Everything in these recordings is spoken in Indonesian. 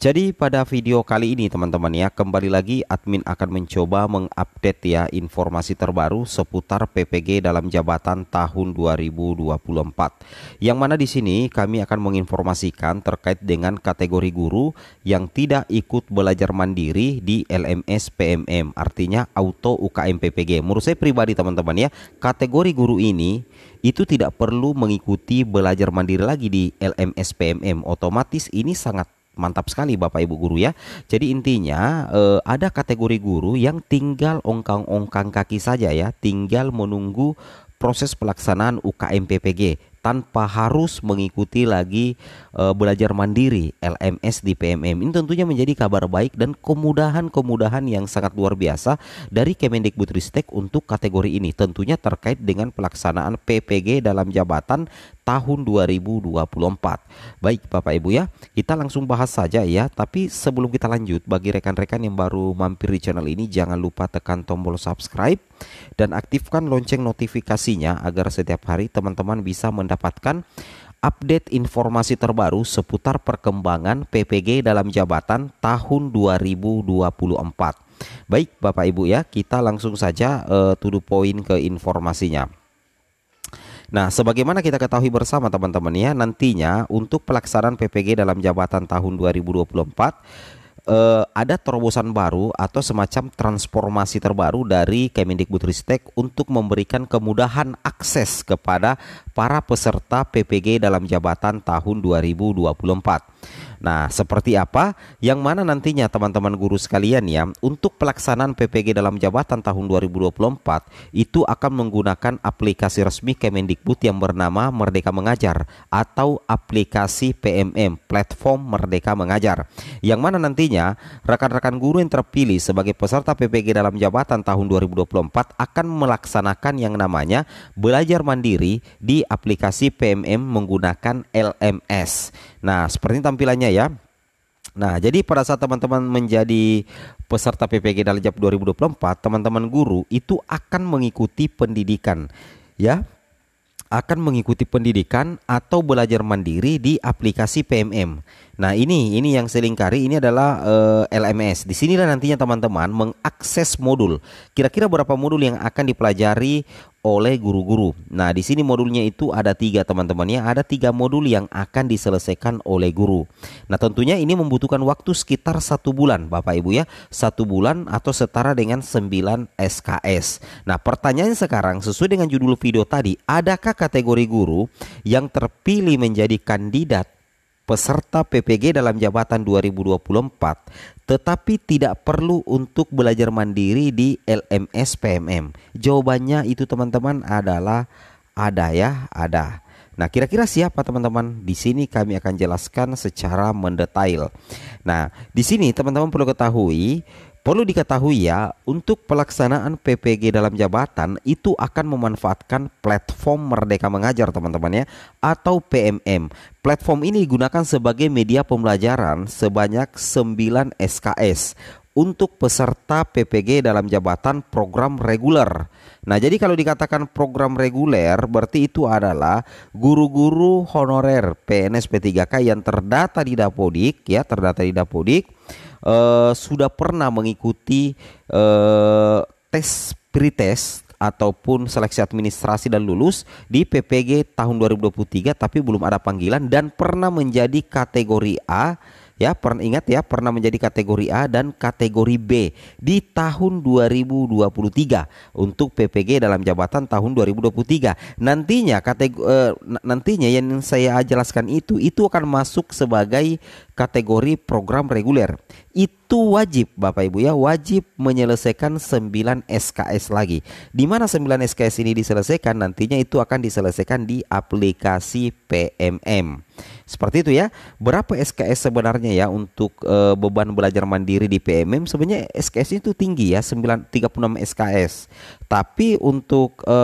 jadi pada video kali ini teman-teman ya kembali lagi admin akan mencoba mengupdate ya informasi terbaru seputar PPG dalam jabatan tahun 2024. Yang mana di sini kami akan menginformasikan terkait dengan kategori guru yang tidak ikut belajar mandiri di LMS PMM artinya auto UKM PPG. Menurut saya pribadi teman-teman ya kategori guru ini itu tidak perlu mengikuti belajar mandiri lagi di LMS PMM otomatis ini sangat mantap sekali Bapak Ibu guru ya. Jadi intinya eh, ada kategori guru yang tinggal ongkang-ongkang kaki saja ya, tinggal menunggu proses pelaksanaan UKM PPG tanpa harus mengikuti lagi e, belajar mandiri LMS di PMM. Ini tentunya menjadi kabar baik dan kemudahan-kemudahan yang sangat luar biasa dari Kemendikbudristek untuk kategori ini. Tentunya terkait dengan pelaksanaan PPG dalam jabatan tahun 2024. Baik Bapak Ibu ya, kita langsung bahas saja ya. Tapi sebelum kita lanjut, bagi rekan-rekan yang baru mampir di channel ini jangan lupa tekan tombol subscribe dan aktifkan lonceng notifikasinya agar setiap hari teman-teman bisa mendapatkan update informasi terbaru seputar perkembangan PPG dalam jabatan tahun 2024. Baik Bapak Ibu ya, kita langsung saja uh, eh, to the point ke informasinya. Nah, sebagaimana kita ketahui bersama teman-teman ya, nantinya untuk pelaksanaan PPG dalam jabatan tahun 2024 eh, ada terobosan baru atau semacam transformasi terbaru dari Kemendikbudristek untuk memberikan kemudahan akses kepada para peserta PPG dalam jabatan tahun 2024. Nah, seperti apa yang mana nantinya teman-teman guru sekalian ya, untuk pelaksanaan PPG dalam jabatan tahun 2024 itu akan menggunakan aplikasi resmi Kemendikbud yang bernama Merdeka Mengajar atau aplikasi PMM Platform Merdeka Mengajar. Yang mana nantinya rekan-rekan guru yang terpilih sebagai peserta PPG dalam jabatan tahun 2024 akan melaksanakan yang namanya belajar mandiri di aplikasi PMM menggunakan LMS. Nah, seperti tampilannya ya. Nah, jadi pada saat teman-teman menjadi peserta PPG Daljab 2024, teman-teman guru itu akan mengikuti pendidikan ya. Akan mengikuti pendidikan atau belajar mandiri di aplikasi PMM. Nah, ini ini yang selingkari ini adalah uh, eh, LMS. Di sinilah nantinya teman-teman mengakses modul. Kira-kira berapa modul yang akan dipelajari oleh guru-guru. Nah, di sini modulnya itu ada tiga teman-temannya, ada tiga modul yang akan diselesaikan oleh guru. Nah, tentunya ini membutuhkan waktu sekitar satu bulan, Bapak Ibu ya, satu bulan atau setara dengan 9 SKS. Nah, pertanyaan sekarang sesuai dengan judul video tadi, adakah kategori guru yang terpilih menjadi kandidat peserta PPG dalam jabatan 2024 tetapi tidak perlu untuk belajar mandiri di LMS PMM? Jawabannya itu teman-teman adalah ada ya, ada. Nah, kira-kira siapa teman-teman? Di sini kami akan jelaskan secara mendetail. Nah, di sini teman-teman perlu ketahui Perlu diketahui ya, untuk pelaksanaan PPG dalam jabatan itu akan memanfaatkan platform Merdeka Mengajar teman-teman ya atau PMM. Platform ini digunakan sebagai media pembelajaran sebanyak 9 SKS untuk peserta PPG dalam jabatan program reguler. Nah, jadi kalau dikatakan program reguler berarti itu adalah guru-guru honorer PNS P3K yang terdata di Dapodik ya, terdata di Dapodik eh, sudah pernah mengikuti eh, tes pretest ataupun seleksi administrasi dan lulus di PPG tahun 2023 tapi belum ada panggilan dan pernah menjadi kategori A ya pernah ingat ya pernah menjadi kategori A dan kategori B di tahun 2023 untuk PPG dalam jabatan tahun 2023 nantinya kategori eh, nantinya yang saya jelaskan itu itu akan masuk sebagai kategori program reguler itu wajib Bapak Ibu ya wajib menyelesaikan 9 SKS lagi. Di mana 9 SKS ini diselesaikan nantinya itu akan diselesaikan di aplikasi PMM. Seperti itu ya. Berapa SKS sebenarnya ya untuk e, beban belajar mandiri di PMM sebenarnya SKS itu tinggi ya 9 36 SKS. Tapi untuk e,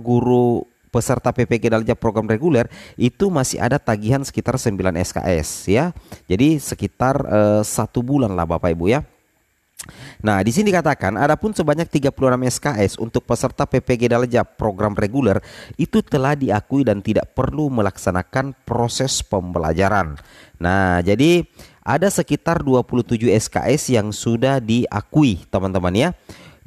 guru peserta PPG Dalja program reguler itu masih ada tagihan sekitar 9 SKS ya. Jadi sekitar eh, satu bulan lah Bapak Ibu ya. Nah, di sini dikatakan adapun sebanyak 36 SKS untuk peserta PPG Dalja program reguler itu telah diakui dan tidak perlu melaksanakan proses pembelajaran. Nah, jadi ada sekitar 27 SKS yang sudah diakui, teman-teman ya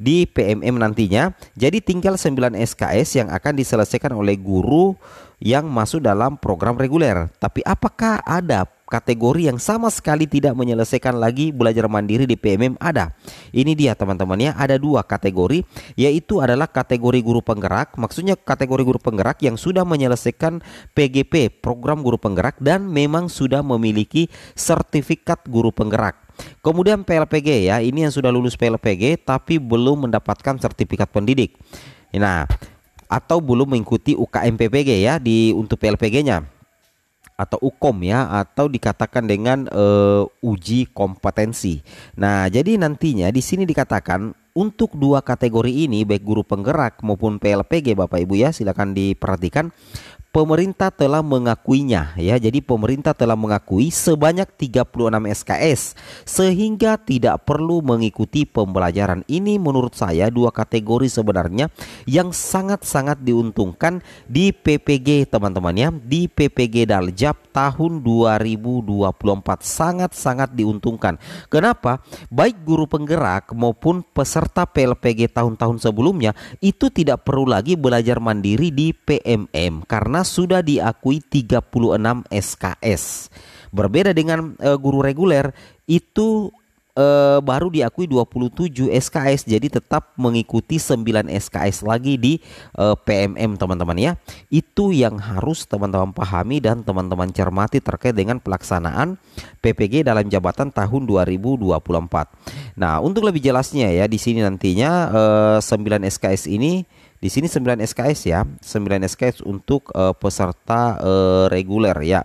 di PMM nantinya. Jadi tinggal 9 SKS yang akan diselesaikan oleh guru yang masuk dalam program reguler. Tapi apakah ada kategori yang sama sekali tidak menyelesaikan lagi belajar mandiri di PMM ada. Ini dia teman-teman ya, ada dua kategori yaitu adalah kategori guru penggerak, maksudnya kategori guru penggerak yang sudah menyelesaikan PGP, program guru penggerak dan memang sudah memiliki sertifikat guru penggerak. Kemudian PLPG ya, ini yang sudah lulus PLPG tapi belum mendapatkan sertifikat pendidik. Nah, atau belum mengikuti UKM PPG ya di untuk PLPG-nya atau UKOM ya atau dikatakan dengan uh, uji kompetensi. Nah, jadi nantinya di sini dikatakan untuk dua kategori ini baik guru penggerak maupun PLPG Bapak Ibu ya silakan diperhatikan pemerintah telah mengakuinya ya. Jadi pemerintah telah mengakui sebanyak 36 SKS sehingga tidak perlu mengikuti pembelajaran. Ini menurut saya dua kategori sebenarnya yang sangat-sangat diuntungkan di PPG teman-teman ya, di PPG Daljab tahun 2024 sangat-sangat diuntungkan. Kenapa? Baik guru penggerak maupun peserta PLPG tahun-tahun sebelumnya itu tidak perlu lagi belajar mandiri di PMM karena sudah diakui 36 SKS. Berbeda dengan uh, guru reguler itu uh, baru diakui 27 SKS jadi tetap mengikuti 9 SKS lagi di uh, eh, PMM teman-teman ya. Itu yang harus teman-teman pahami dan teman-teman cermati terkait dengan pelaksanaan PPG dalam jabatan tahun 2024. Nah, untuk lebih jelasnya ya di sini nantinya uh, 9 SKS ini di sini 9 SKS ya, 9 SKS untuk uh, peserta uh, reguler ya.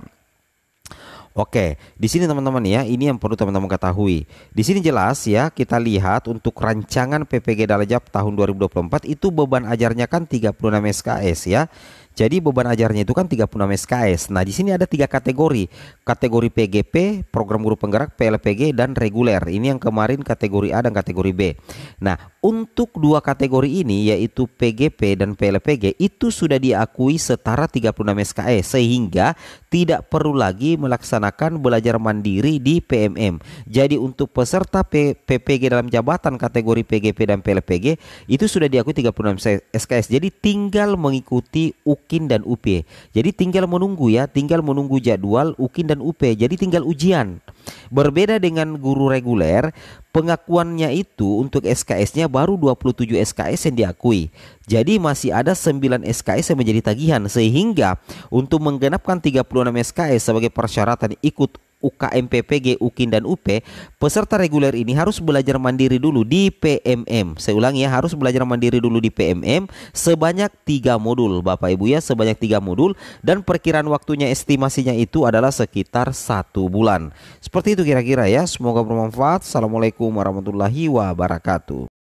Oke, di sini teman-teman ya, ini yang perlu teman-teman ketahui. Di sini jelas ya, kita lihat untuk rancangan PPG Dalajab tahun 2024 itu beban ajarnya kan 36 SKS ya. Jadi beban ajarnya itu kan 36 SKS. Nah, di sini ada tiga kategori. Kategori PGP, program guru penggerak, PLPG dan reguler. Ini yang kemarin kategori A dan kategori B. Nah, untuk dua kategori ini yaitu PGP dan PLPG itu sudah diakui setara 36 SKS sehingga tidak perlu lagi melaksanakan belajar mandiri di PMM. Jadi untuk peserta PPG dalam jabatan kategori PGP dan PLPG itu sudah diakui 36 SKS. Jadi tinggal mengikuti UKM Ukin dan UP. Jadi tinggal menunggu ya, tinggal menunggu jadwal UKIN dan UP. Jadi tinggal ujian. Berbeda dengan guru reguler, pengakuannya itu untuk SKS-nya baru 27 SKS yang diakui. Jadi masih ada 9 SKS yang menjadi tagihan sehingga untuk menggenapkan 36 SKS sebagai persyaratan ikut UKMPPG UKIN dan UP, peserta reguler ini harus belajar mandiri dulu di PMM. Saya ulangi ya, harus belajar mandiri dulu di PMM sebanyak tiga modul. Bapak Ibu ya, sebanyak tiga modul dan perkiraan waktunya estimasinya itu adalah sekitar satu bulan. Seperti itu kira-kira ya. Semoga bermanfaat. Assalamualaikum warahmatullahi wabarakatuh.